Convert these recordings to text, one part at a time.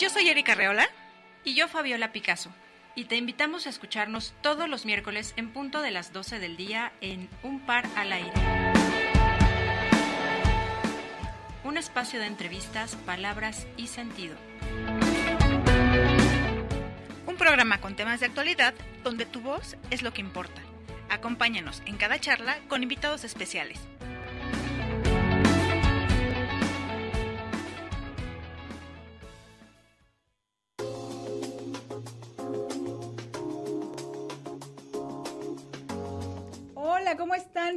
Yo soy Erika Reola. Y yo, Fabiola Picasso. Y te invitamos a escucharnos todos los miércoles en punto de las 12 del día en Un Par al Aire. Un espacio de entrevistas, palabras y sentido. Un programa con temas de actualidad donde tu voz es lo que importa. Acompáñanos en cada charla con invitados especiales.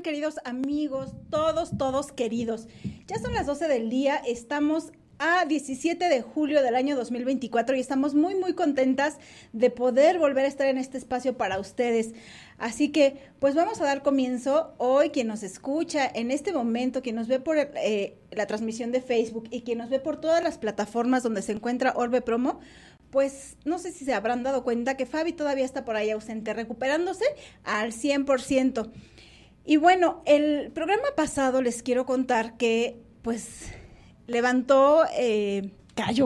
queridos amigos, todos, todos queridos. Ya son las 12 del día, estamos a 17 de julio del año 2024 y estamos muy, muy contentas de poder volver a estar en este espacio para ustedes. Así que, pues vamos a dar comienzo hoy, quien nos escucha en este momento, quien nos ve por eh, la transmisión de Facebook y quien nos ve por todas las plataformas donde se encuentra Orbe Promo, pues no sé si se habrán dado cuenta que Fabi todavía está por ahí ausente, recuperándose al 100%. Y bueno, el programa pasado les quiero contar que pues levantó eh,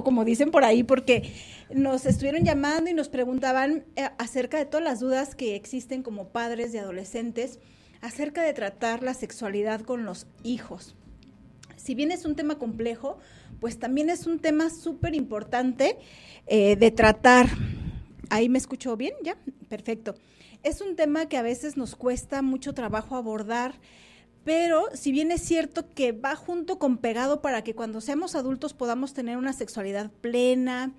como dicen por ahí, porque nos estuvieron llamando y nos preguntaban eh, acerca de todas las dudas que existen como padres de adolescentes acerca de tratar la sexualidad con los hijos. Si bien es un tema complejo, pues también es un tema súper importante eh, de tratar. Ahí me escuchó bien, ya, perfecto. Es un tema que a veces nos cuesta mucho trabajo abordar, pero si bien es cierto que va junto con pegado para que cuando seamos adultos podamos tener una sexualidad plena,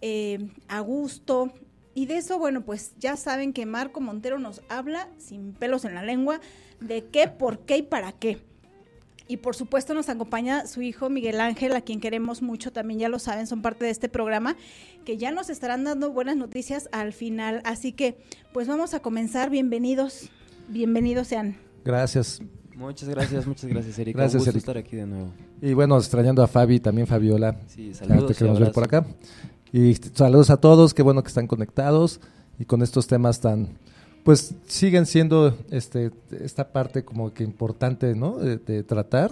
eh, a gusto, y de eso, bueno, pues ya saben que Marco Montero nos habla sin pelos en la lengua de qué, por qué y para qué. Y por supuesto nos acompaña su hijo Miguel Ángel, a quien queremos mucho, también ya lo saben, son parte de este programa, que ya nos estarán dando buenas noticias al final. Así que pues vamos a comenzar, bienvenidos, bienvenidos sean. Gracias. Muchas gracias, muchas gracias, Erika. Gracias, estar aquí de nuevo. Y bueno, extrañando a Fabi, también Fabiola. Sí, saludos. por acá. Y saludos a todos, qué bueno que están conectados y con estos temas tan pues siguen siendo este, esta parte como que importante ¿no? de, tratar.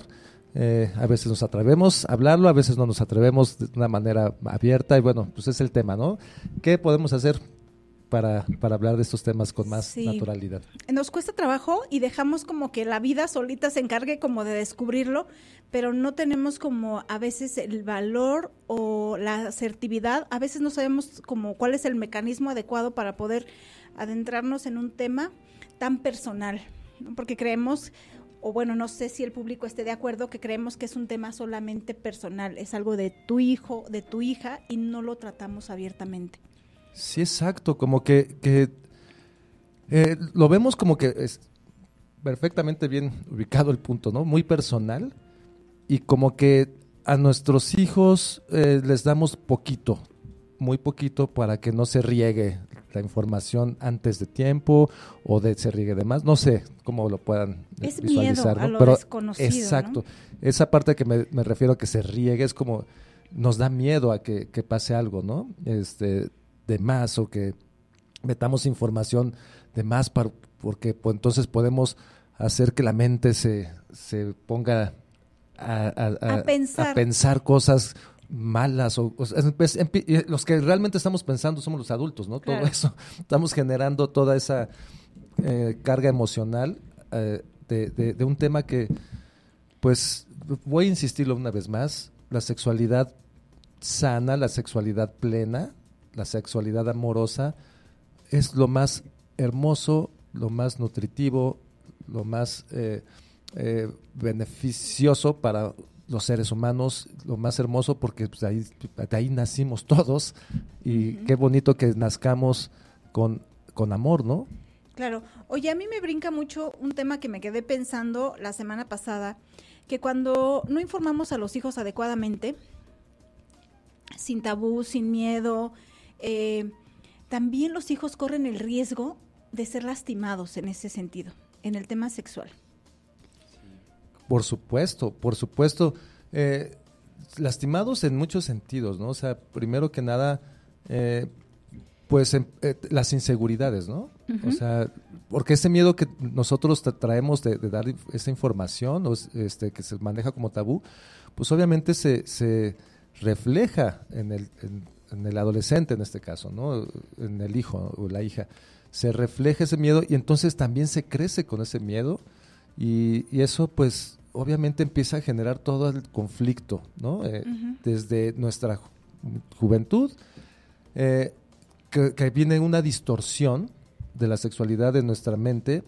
Eh, a veces nos atrevemos a hablarlo, a veces no nos atrevemos de una manera abierta y bueno, pues es el tema, ¿no? ¿Qué podemos hacer para, para, hablar de estos temas con más naturalidad. Nos cuesta trabajo y dejamos como que la vida solita se encargue como de descubrirlo, pero no tenemos como a veces el valor o la asertividad, a veces no sabemos como cuál es el mecanismo adecuado para poder adentrarnos en un tema tan personal, porque creemos, o bueno, no sé si el público esté de acuerdo, que creemos que es un tema solamente personal, es algo de tu hijo, de tu hija, y no lo tratamos abiertamente. Sí, exacto, como que, eh, lo vemos como que es perfectamente bien ubicado el punto, ¿no? Muy personal y como que a nuestros hijos eh, les damos poquito, muy poquito para que no se riegue la información antes de tiempo o de se riegue de más, no sé cómo lo puedan eh, visualizar. Pero, exacto, esa parte que me, refiero a que se riegue es como nos da miedo a que, pase algo, ¿no? Este, de más o que metamos información de más para, porque pues, entonces podemos hacer que la mente se, se ponga a, pensar. cosas malas o, pues, eh, los que realmente estamos pensando somos los adultos, ¿no? Todo eso. Estamos generando toda esa eh, carga emocional eh, de, un tema que, pues, voy a insistirlo una vez más, la sexualidad sana, la sexualidad plena, la sexualidad amorosa es lo más hermoso, lo más nutritivo, lo más beneficioso para los seres humanos, lo más hermoso porque pues, de, ahí, nacimos todos y qué bonito que nazcamos con, con amor, ¿no? Claro. Oye, a mí me brinca mucho un tema que me quedé pensando la semana pasada, que cuando no informamos a los hijos adecuadamente, sin tabú, sin miedo, eh, también los hijos corren el riesgo de ser lastimados en ese sentido, en el tema sexual. Por supuesto, por supuesto. Eh, lastimados en muchos sentidos, ¿no? O sea, primero que nada, eh, pues em, eh, las inseguridades, ¿no? O sea, porque ese miedo que nosotros traemos de, dar esa información, o este, que se maneja como tabú, pues obviamente se, refleja en el, en el adolescente en este caso, ¿no? En el hijo o la hija. Se refleja ese miedo y entonces también se crece con ese miedo y, eso pues obviamente empieza a generar todo el conflicto, ¿no? Eh, desde nuestra juventud, eh, que, viene una distorsión de la sexualidad de nuestra mente,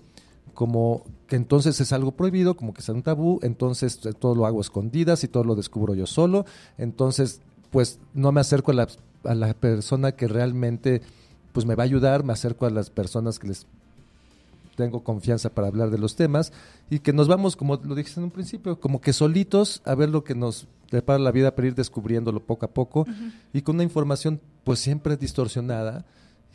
como que entonces es algo prohibido, como que es un tabú, entonces eh, todo lo hago escondidas y todo lo descubro yo solo, entonces pues no me acerco a la, a la persona que realmente pues me va a ayudar, me acerco a las personas que les tengo confianza para hablar de los temas y que nos vamos, como lo dijiste en un principio, como que solitos a ver lo que nos prepara la vida para ir descubriéndolo poco a poco y con una información pues siempre distorsionada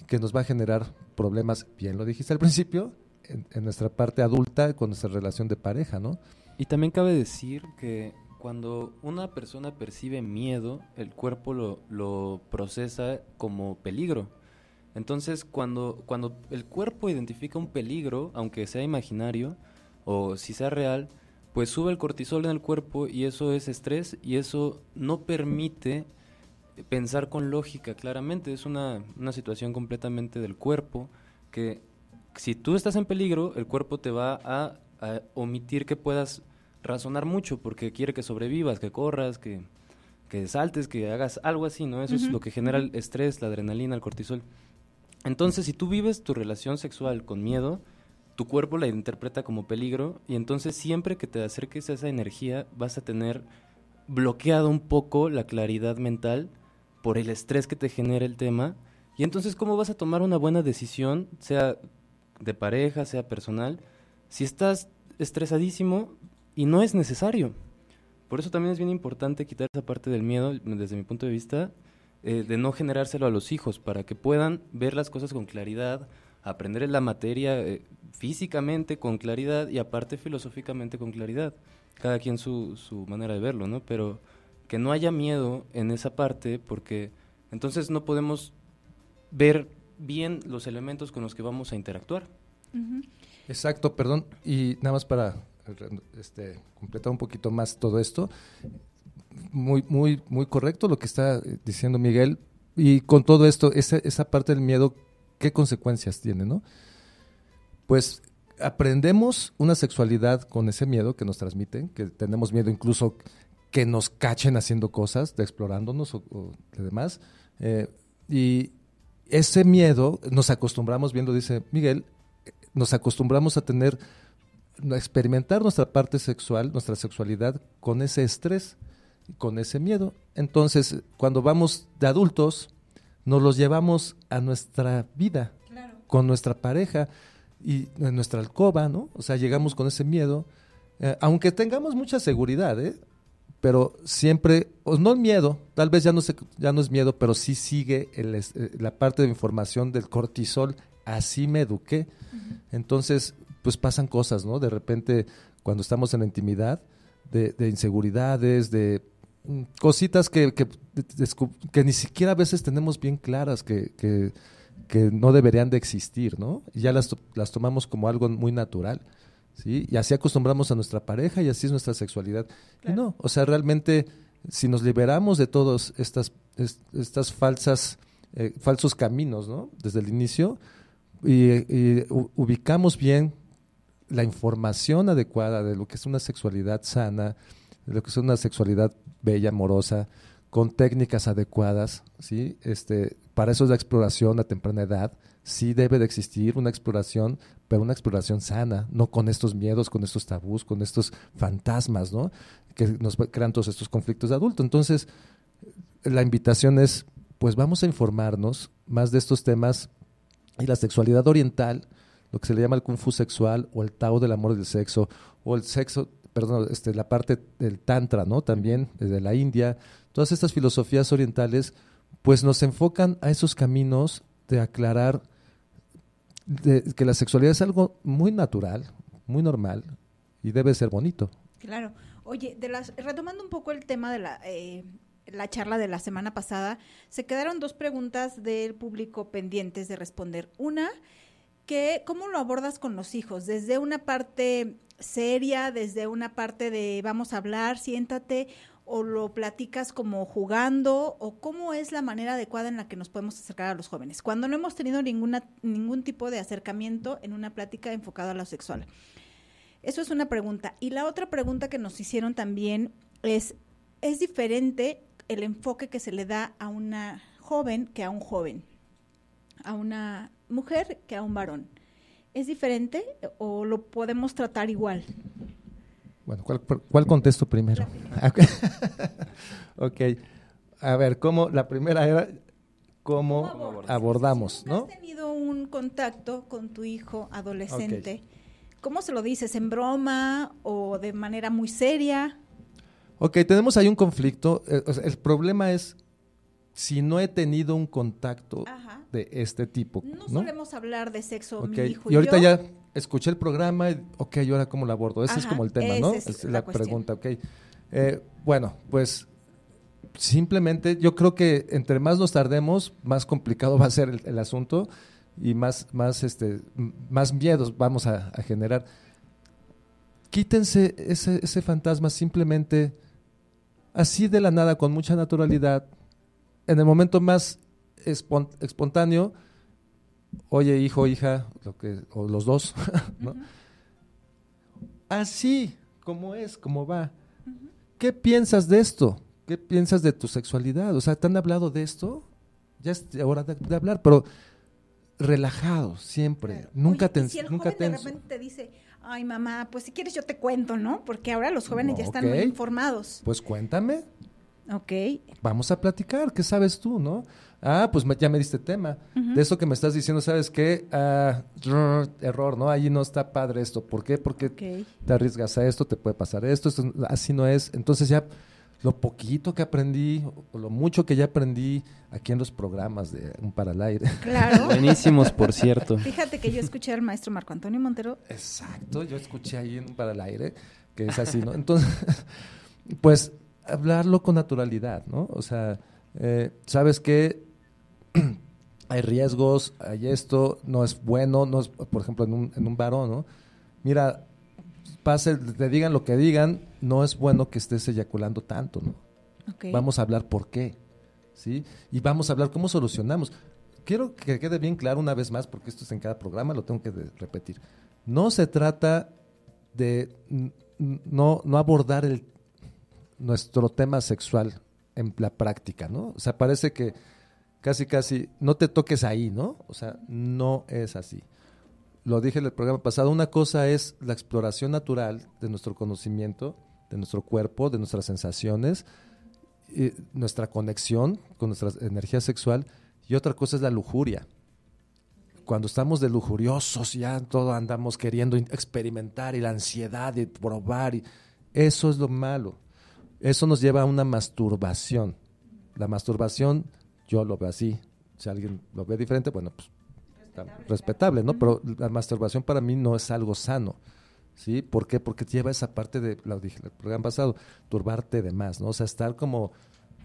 que nos va a generar problemas, bien lo dijiste al principio, en, nuestra parte adulta con nuestra relación de pareja, ¿no? Y también cabe decir que cuando una persona percibe miedo, el cuerpo lo, lo procesa como peligro. Entonces, cuando, cuando el cuerpo identifica un peligro, aunque sea imaginario o si sea real, pues sube el cortisol en el cuerpo y eso es estrés y eso no permite pensar con lógica, claramente. Es una, situación completamente del cuerpo que si tú estás en peligro, el cuerpo te va a, omitir que puedas razonar mucho porque quiere que sobrevivas, que corras, que, saltes, que hagas algo así, ¿no? Eso es lo que genera el estrés, la adrenalina, el cortisol. Entonces, si tú vives tu relación sexual con miedo, tu cuerpo la interpreta como peligro y entonces siempre que te acerques a esa energía vas a tener bloqueado un poco la claridad mental por el estrés que te genera el tema y entonces cómo vas a tomar una buena decisión, sea de pareja, sea personal, si estás estresadísimo y no es necesario. Por eso también es bien importante quitar esa parte del miedo desde mi punto de vista eh, de no generárselo a los hijos, para que puedan ver las cosas con claridad, aprender la materia eh, físicamente con claridad y aparte filosóficamente con claridad. Cada quien su, su manera de verlo, ¿no? Pero que no haya miedo en esa parte, porque entonces no podemos ver bien los elementos con los que vamos a interactuar. Exacto, perdón. Y nada más para este, completar un poquito más todo esto, muy, muy, muy correcto lo que está eh, diciendo Miguel. Y con todo esto, esa, esa parte del miedo, ¿qué consecuencias tiene, no? Pues aprendemos una sexualidad con ese miedo que nos transmiten, que tenemos miedo incluso que nos cachen haciendo cosas, de explorándonos o, de demás. Eh, y ese miedo, nos acostumbramos, viendo dice Miguel, nos acostumbramos a tener, a experimentar nuestra parte sexual, nuestra sexualidad con ese estrés con ese miedo. Entonces, cuando vamos de adultos, nos los llevamos a nuestra vida, con nuestra pareja y en nuestra alcoba, ¿no? O sea, llegamos con ese miedo, eh, aunque tengamos mucha seguridad, ¿eh? Pero siempre, no el miedo, tal vez ya no, se, ya no es miedo, pero sí sigue eh, la parte de información del cortisol, así me eduqué. Entonces, pues pasan cosas, ¿no? De repente, cuando estamos en la intimidad, de, de inseguridades, de cositas que, que, ni siquiera a veces tenemos bien claras que, que, no deberían de existir, ¿no? ya las, tomamos como algo muy natural, ¿sí? Y así acostumbramos a nuestra pareja y así es nuestra sexualidad. no, o sea, realmente si nos liberamos de todos estas, estas falsas, eh, falsos caminos, ¿no? Desde el inicio y ubicamos bien la información adecuada de lo que es una sexualidad sana, lo que es una sexualidad bella, amorosa, con técnicas adecuadas, ¿sí? Este, para eso es la exploración a temprana edad. Sí debe de existir una exploración, pero una exploración sana, no con estos miedos, con estos tabús, con estos fantasmas, ¿no? Que nos crean todos estos conflictos de adulto. Entonces, la invitación es, pues vamos a informarnos más de estos temas y la sexualidad oriental, lo que se le llama el kung fu sexual o el tao del amor y del sexo o el sexo perdón, este, la parte del tantra, ¿no? También desde la India, todas estas filosofías orientales, pues nos enfocan a esos caminos de aclarar que la sexualidad es algo muy natural, muy normal y debe ser bonito. Claro. Oye, de las, retomando un poco el tema de la, eh, la charla de la semana pasada, se quedaron dos preguntas del público pendientes de responder. Una, que, ¿cómo lo abordas con los hijos? Desde una parte seria, desde una parte de vamos a hablar, siéntate, o lo platicas como jugando, o cómo es la manera adecuada en la que nos podemos acercar a los jóvenes, cuando no hemos tenido ninguna, ningún tipo de acercamiento en una plática enfocada a lo sexual. Eso es una pregunta. Y la otra pregunta que nos hicieron también es, ¿es diferente el enfoque que se le da a una joven que a un joven? A una mujer que a un varón. ¿Es diferente o lo podemos tratar igual? Bueno, ¿cuál, contesto primero? ok. A ver, ¿cómo? La primera era cómo, abordamos, ¿no? ¿Has tenido un contacto con tu hijo adolescente? ¿Cómo se lo dices? ¿En broma o de manera muy seria? Ok, tenemos ahí un conflicto. Eh, el problema es si no he tenido un contacto de este tipo. No, ¿no? solemos hablar de sexo, mi hijo y, ahorita ya escuché el programa, ok, ¿y ahora cómo lo abordo? Ese es como el tema, ¿no? Es, la, pregunta, ok. Eh, bueno, pues simplemente yo creo que entre más nos tardemos, más complicado va a ser el, asunto y más, más, este, más miedos vamos a, a generar. Quítense ese, ese fantasma simplemente así de la nada, con mucha naturalidad en el momento más espontáneo, oye, hijo, hija, lo que, o los dos, ¿no? Así, como es, ¿Cómo va. ¿Qué piensas de esto? ¿Qué piensas de tu sexualidad? O sea, ¿te han hablado de esto? Ya es hora de, hablar, pero relajado siempre. Nunca oye, Si el nunca joven de repente te dice, ay mamá, pues si quieres yo te cuento, ¿no? Porque ahora los jóvenes ya están muy informados. Pues cuéntame. Ok. Vamos a platicar, ¿qué sabes tú, no? Ah, pues ya me diste tema. De eso que me estás diciendo, ¿sabes qué? Ah, error, ¿no? Allí no está padre esto. ¿Por qué? Porque te arriesgas a esto, te puede pasar esto, esto, así no es. Entonces ya lo poquito que aprendí, o lo mucho que ya aprendí aquí en los programas de Un para el aire. Claro. Buenísimos, por cierto. Fíjate que yo escuché al maestro Marco Antonio Montero. Exacto, yo escuché ahí en Un para el aire, que es así, ¿no? Entonces, pues hablarlo con naturalidad, ¿no? O sea, eh, sabes que hay riesgos, hay esto, no es bueno, no por ejemplo, en un, en un varón, ¿no? Mira, pase, te digan lo que digan, no es bueno que estés eyaculando tanto, ¿no? Vamos a hablar por qué, ¿sí? Y vamos a hablar cómo solucionamos. Quiero que quede bien claro una vez más, porque esto es en cada programa, lo tengo que repetir. No se trata de no, abordar el tema, nuestro tema sexual en la práctica, ¿no? O sea, parece que casi, casi, no te toques ahí, ¿no? O sea, no es así. Lo dije en el programa pasado, una cosa es la exploración natural de nuestro conocimiento, de nuestro cuerpo, de nuestras sensaciones, y nuestra conexión con nuestra energía sexual, y otra cosa es la lujuria. Cuando estamos de lujuriosos, ya todo andamos queriendo experimentar y la ansiedad y probar, y eso es lo malo eso nos lleva a una masturbación. La masturbación, yo lo veo así. Si alguien lo ve diferente, bueno, pues respetable, ¿no? Pero la masturbación para mí no es algo sano. ¿Sí? ¿Por qué? Porque lleva esa parte de, lo dije el programa pasado, turbarte de más, ¿no? O sea, estar como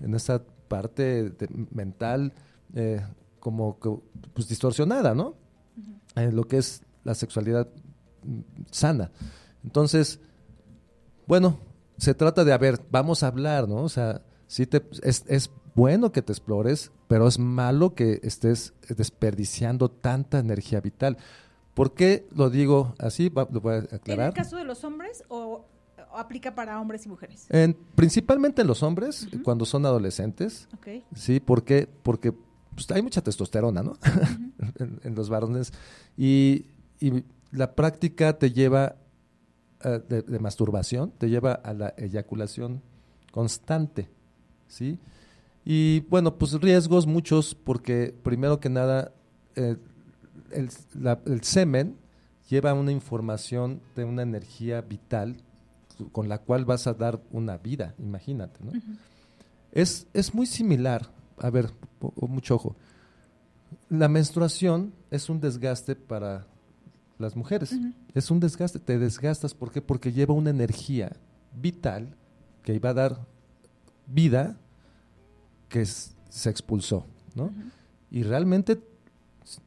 en esa parte mental eh, como pues, distorsionada, ¿no? En lo que es la sexualidad mm, sana. Entonces, bueno, se trata de, a ver, vamos a hablar, ¿no? O sea, sí te, es, bueno que te explores, pero es malo que estés desperdiciando tanta energía vital. ¿Por qué lo digo así? Lo voy a aclarar. ¿En el caso de los hombres o aplica para hombres y mujeres? principalmente en los hombres, cuando son adolescentes. Okay. Sí, ¿por Porque pues, hay mucha testosterona, ¿no? en, los varones. Y, y la práctica te lleva eh, de, masturbación te lleva a la eyaculación constante, ¿sí? Y bueno, pues riesgos muchos porque primero que nada eh, el, semen lleva una información de una energía vital con la cual vas a dar una vida, imagínate, ¿no? es, es, muy similar, a ver, mucho ojo, la menstruación es un desgaste para las mujeres. Es un desgaste, te desgastas, ¿por qué? Porque lleva una energía vital que iba a dar vida que se expulsó, ¿no? Y realmente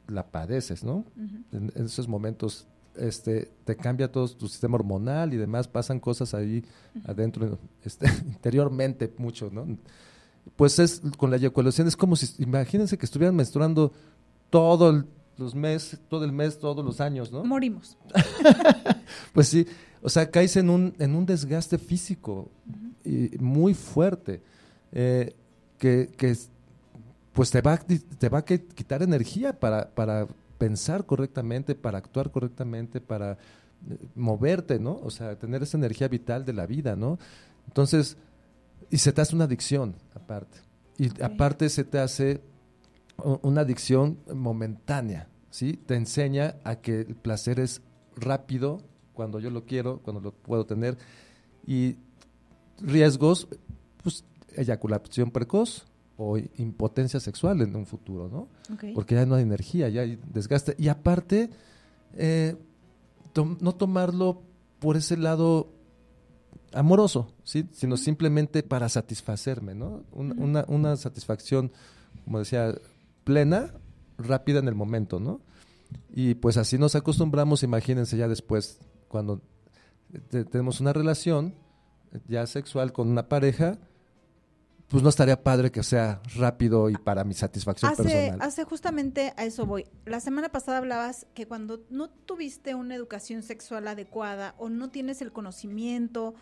la padeces, ¿no? en, esos momentos este, te cambia todo tu sistema hormonal y demás, pasan cosas ahí adentro, este, interiormente mucho, ¿no? Pues es, con la eyaculación es como si, imagínense que estuvieran menstruando todo el los meses, todo el mes, todos los años, ¿no? Morimos. pues sí, o sea, caes en un, en un desgaste físico muy fuerte, eh, que, que, pues te va, te va a quitar energía para, para pensar correctamente, para actuar correctamente, para eh, moverte, ¿no? O sea, tener esa energía vital de la vida, ¿no? Entonces, y se te hace una adicción aparte. Y aparte se te hace una adicción momentánea, te enseña a que el placer es rápido cuando yo lo quiero, cuando lo puedo tener. Y riesgos, pues eyaculación precoz o impotencia sexual en un futuro, ¿no? Porque ya no hay energía, ya hay desgaste. Y aparte, eh, no tomarlo por ese lado amoroso, ¿sí? sino simplemente para satisfacerme, ¿no? Una, una satisfacción, como decía, plena rápida en el momento, ¿no? Y pues así nos acostumbramos, imagínense ya después, cuando eh, tenemos una relación eh, ya sexual con una pareja, pues no estaría padre que sea rápido y para mi satisfacción personal. Hace justamente a eso voy. La semana pasada hablabas que cuando no tuviste una educación sexual adecuada o no tienes el conocimiento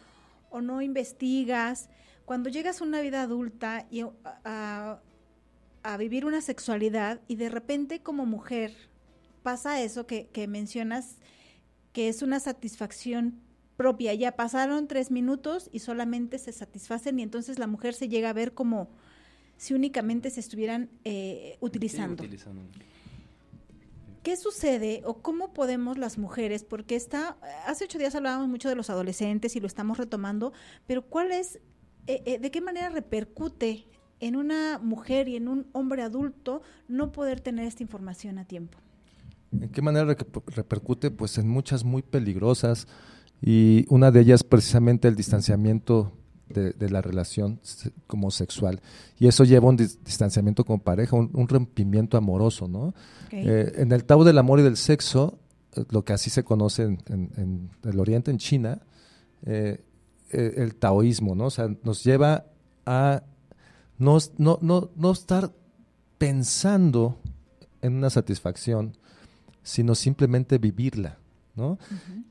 o no investigas, cuando llegas a una vida adulta y a, ah, a vivir una sexualidad y de repente como mujer pasa eso que, mencionas, que es una satisfacción propia. Ya pasaron tres minutos y solamente se satisfacen y entonces la mujer se llega a ver como si únicamente se estuvieran eh, utilizando. ¿Qué sucede o cómo podemos las mujeres? Porque está, hace ocho días hablábamos mucho de los adolescentes y lo estamos retomando, pero ¿cuál es, eh, eh, de qué manera repercute en una mujer y en un hombre adulto no poder tener esta información a tiempo. ¿En qué manera repercute? Pues en muchas muy peligrosas y una de ellas precisamente el distanciamiento de, la relación como sexual. Y eso lleva a un distanciamiento como pareja, un, rompimiento amoroso, ¿no? Eh, en el Tao del amor y del sexo, eh, lo que así se conoce en, el Oriente, en China, eh, el taoísmo, ¿no? O sea, nos lleva a no, no, no, estar pensando en una satisfacción, sino simplemente vivirla, ¿no?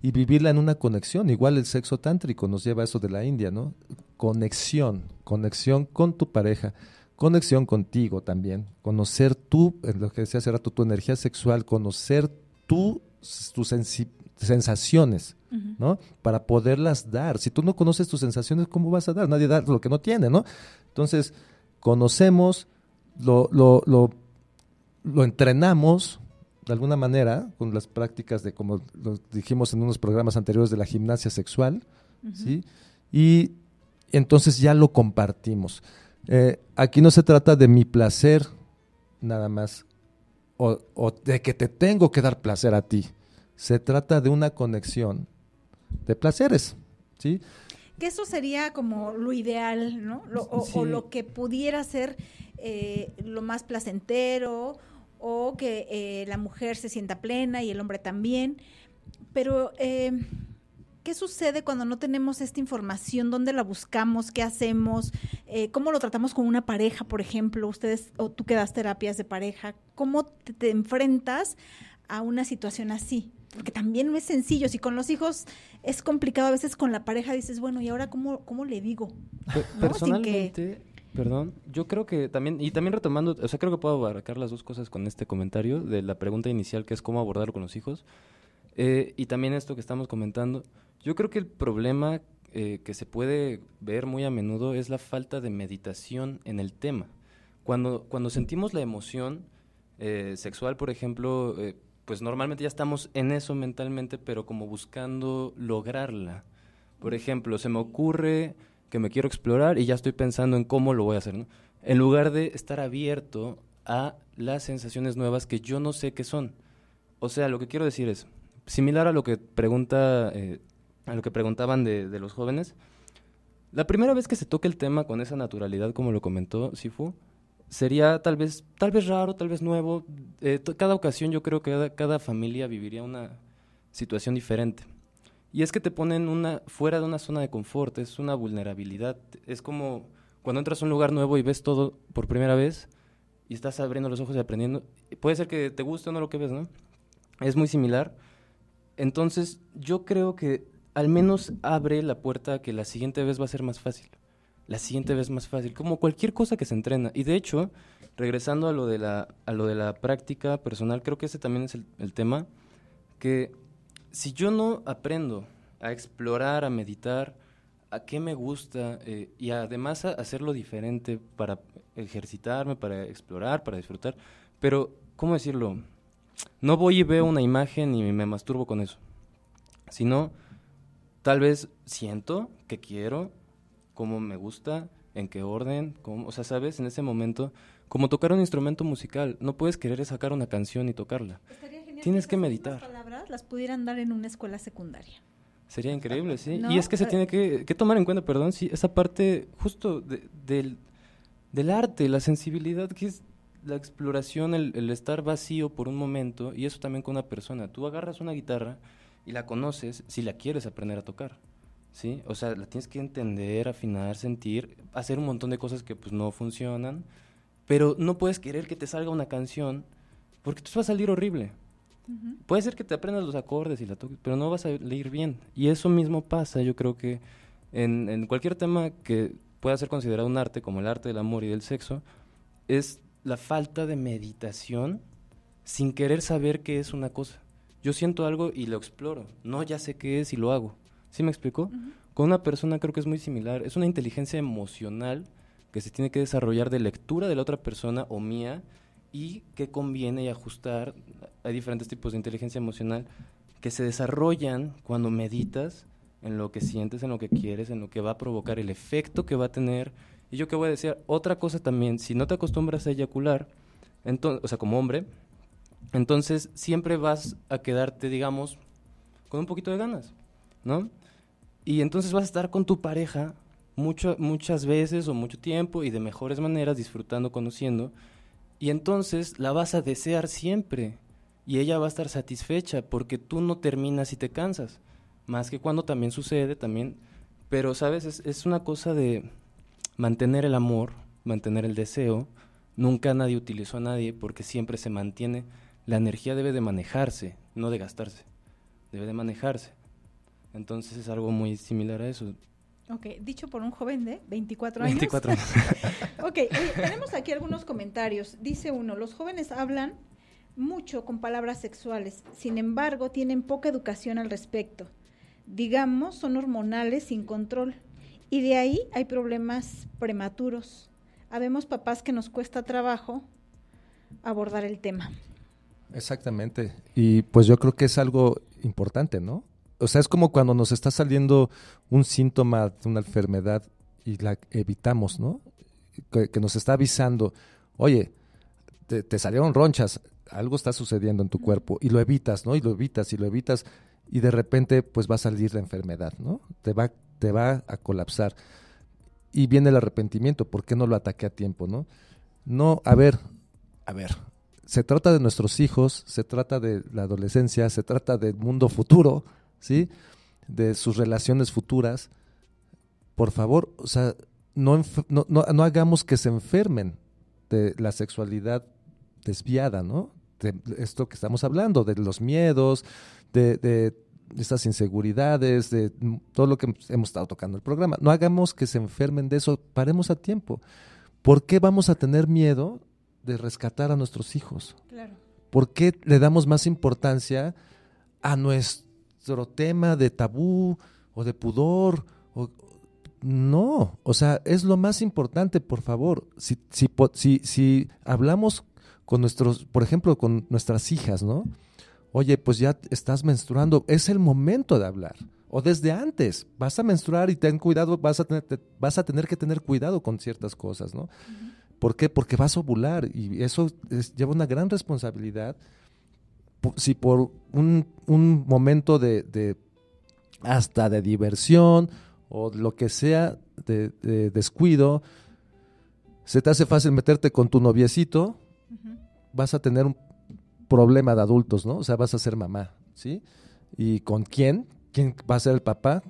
Y vivirla en una conexión. Igual el sexo tántrico nos lleva a eso de la India, ¿no? Conexión, conexión con tu pareja, conexión contigo también, conocer tú, lo que decía hace rato, tu energía sexual, conocer tú, tus sensaciones, ¿no? Para poderlas dar. Si tú no conoces tus sensaciones, ¿cómo vas a dar? Nadie da lo que no tiene, ¿no? Entonces, conocemos, lo, entrenamos de alguna manera con las prácticas de, como lo dijimos en unos programas anteriores, de la gimnasia sexual, ¿sí? Y entonces ya lo compartimos. Eh, aquí no se trata de mi placer nada más o, o, de que te tengo que dar placer a ti. Se trata de una conexión de placeres, ¿sí? que eso sería como lo ideal, ¿no? o, lo que pudiera ser eh, lo más placentero o que eh, la mujer se sienta plena y el hombre también. Pero, eh, ¿qué sucede cuando no tenemos esta información? ¿Dónde la buscamos? ¿Qué hacemos? ¿Cómo lo tratamos con una pareja, por ejemplo? Ustedes, o tú que das terapias de pareja, ¿cómo te enfrentas a una situación así? Porque también no es sencillo, si con los hijos es complicado, a veces con la pareja dices, bueno, ¿y ahora cómo, cómo le digo? Personalmente, perdón, yo creo que también, y también retomando, o sea, creo que puedo abarcar las dos cosas con este comentario de la pregunta inicial que es cómo abordarlo con los hijos, eh, y también esto que estamos comentando, yo creo que el problema eh, que se puede ver muy a menudo es la falta de meditación en el tema. Cuando, cuando sentimos la emoción eh, sexual, por ejemplo, pues normalmente ya estamos en eso mentalmente, pero como buscando lograrla. Por ejemplo, se me ocurre que me quiero explorar y ya estoy pensando en cómo lo voy a hacer, En lugar de estar abierto a las sensaciones nuevas que yo no sé qué son. O sea, lo que quiero decir es, similar a lo que pregunta, eh, a lo que preguntaban de, de, los jóvenes, la primera vez que se toque el tema con esa naturalidad, como lo comentó Sifu, sería tal vez, tal vez raro, tal vez nuevo. Eh, cada ocasión yo creo que cada, familia viviría una situación diferente. Y es que te ponen una, fuera de una zona de confort, es una vulnerabilidad. Es como cuando entras a un lugar nuevo y ves todo por primera vez y estás abriendo los ojos y aprendiendo. Puede ser que te guste o no lo que ves, ¿no? Es muy similar. Entonces yo creo que al menos abre la puerta que la siguiente vez va a ser más fácil la siguiente vez más fácil, como cualquier cosa que se entrena. Y de hecho, regresando a lo de la, lo de la práctica personal, creo que ese también es el, tema, que si yo no aprendo a explorar, a meditar, a qué me gusta eh, y además a hacerlo diferente para ejercitarme, para explorar, para disfrutar, pero, ¿cómo decirlo? No voy y veo una imagen y me masturbo con eso, sino tal vez siento que quiero cómo me gusta, en qué orden, o sea, sabes, en ese momento, como tocar un instrumento musical, no puedes querer sacar una canción y tocarla. Tienes que, meditar. Las palabras las pudieran dar en una escuela secundaria. Sería increíble, sí. y es que se eh, tiene que, tomar en cuenta, perdón, sí, esa parte justo del, arte, la sensibilidad que es la exploración, el, estar vacío por un momento, y eso también con una persona. Tú agarras una guitarra y la conoces si la quieres aprender a tocar. ¿sí? O sea, la tienes que entender, afinar, sentir, hacer un montón de cosas que pues no funcionan, pero no puedes querer que te salga una canción porque te va a salir horrible. Puede ser que te aprendas los acordes y la toques, pero no vas a leer bien. Y eso mismo pasa, yo creo que en, en cualquier tema que pueda ser considerado un arte, como el arte del amor y del sexo, es la falta de meditación sin querer saber qué es una cosa. Yo siento algo y lo exploro. No, ya sé qué es y lo hago. ¿Sí me explico? Con una persona creo que es muy similar. Es una inteligencia emocional que se tiene que desarrollar de lectura de la otra persona o mía y que conviene y ajustar. Hay diferentes tipos de inteligencia emocional que se desarrollan cuando meditas en lo que sientes, en lo que quieres, en lo que va a provocar, el efecto que va a tener. Y yo que voy a decir, otra cosa también, si no te acostumbras a eyacular, entonces, o sea, como hombre, entonces siempre vas a quedarte, digamos, con un poquito de ganas, ¿no? Y entonces vas a estar con tu pareja mucho, muchas veces o mucho tiempo y de mejores maneras, disfrutando, conociendo. Y entonces la vas a desear siempre y ella va a estar satisfecha porque tú no terminas y te cansas. Más que cuando también sucede, también. Pero, ¿sabes? Es, es una cosa de mantener el amor, mantener el deseo. Nunca nadie utilizó a nadie porque siempre se mantiene. La energía debe de manejarse, no de gastarse. Debe de manejarse. Entonces es algo muy similar a eso. Ok, dicho por un joven de 24 años. 24 años. ok, eh, tenemos aquí algunos comentarios. Dice uno, los jóvenes hablan mucho con palabras sexuales, sin embargo tienen poca educación al respecto. Digamos, son hormonales sin control y de ahí hay problemas prematuros. Habemos papás que nos cuesta trabajo abordar el tema. Exactamente, y pues yo creo que es algo importante, ¿no? o sea, es como cuando nos está saliendo un síntoma de una enfermedad y la evitamos, ¿no? Que, nos está avisando, oye, te, salieron ronchas, algo está sucediendo en tu cuerpo y lo evitas, ¿no? Y lo evitas y lo evitas y de repente pues va a salir la enfermedad, ¿no? Te va, te va a colapsar. Y viene el arrepentimiento, ¿por qué no lo ataqué a tiempo, ¿no? No, a ver, a ver, se trata de nuestros hijos, se trata de la adolescencia, se trata del mundo futuro, ¿sí? De sus relaciones futuras. Por favor, o sea, no, hagamos que se enfermen de la sexualidad desviada, ¿no? De esto que estamos hablando, de los miedos, de, de estas inseguridades, de todo lo que hemos estado tocando en el programa. No hagamos que se enfermen de eso, paremos a tiempo. ¿Por qué vamos a tener miedo de rescatar a nuestros hijos? ¿Por qué le damos más importancia a nuestro tema de tabú o de pudor. O, no, o sea, es lo más importante, por favor. Si, si, si, si hablamos con nuestros, por ejemplo, con nuestras hijas, ¿no? Oye, pues ya estás menstruando, es el momento de hablar. O desde antes, vas a menstruar y ten cuidado, vas a tener, vas a tener que tener cuidado con ciertas cosas, ¿no? ¿Por qué? Porque vas a ovular y eso lleva una gran responsabilidad si por un, momento de, hasta de diversión o lo que sea de, descuido, se te hace fácil meterte con tu noviecito, vas a tener un problema de adultos, ¿no? O sea, vas a ser mamá, ¿sí? ¿Y con quién? ¿Quién va a ser el papá?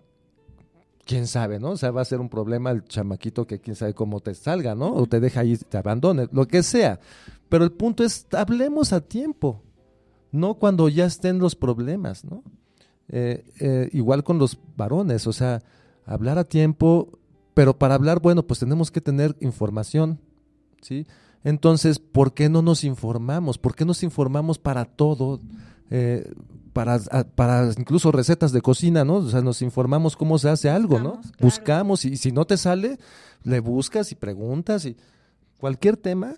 quién sabe, ¿no? O sea, va a ser un problema el chamaquito que quién sabe cómo te salga, ¿no? O te deja ahí, te abandone, lo que sea. Pero el punto es, hablemos a tiempo no cuando ya estén los problemas, ¿no? Eh, eh, igual con los varones, o sea, hablar a tiempo, pero para hablar, bueno, pues tenemos que tener información, ¿sí? Entonces, ¿por qué no nos informamos? ¿Por qué nos informamos para todo? Eh, para, para, incluso recetas de cocina, ¿no? O sea, nos informamos cómo se hace algo, ¿no? Buscamos y si no te sale, le buscas y preguntas y cualquier tema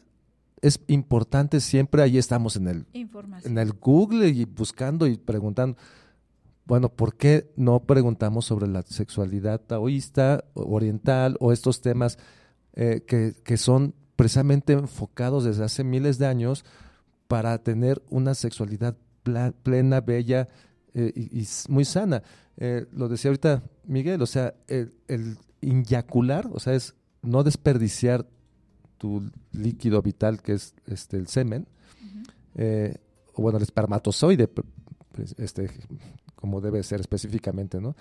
es importante siempre, ahí estamos en el, en el Google y buscando y preguntando. Bueno, ¿por qué no preguntamos sobre la sexualidad taoísta, oriental o estos temas eh, que, son precisamente enfocados desde hace miles de años para tener una sexualidad plena, bella eh, y, muy sana? Eh, lo decía ahorita Miguel, o sea, el inyacular, o sea, es no desperdiciar tu líquido vital, que es este, el semen, eh, o bueno, el espermatozoide, pues, este, como debe ser específicamente, ¿no?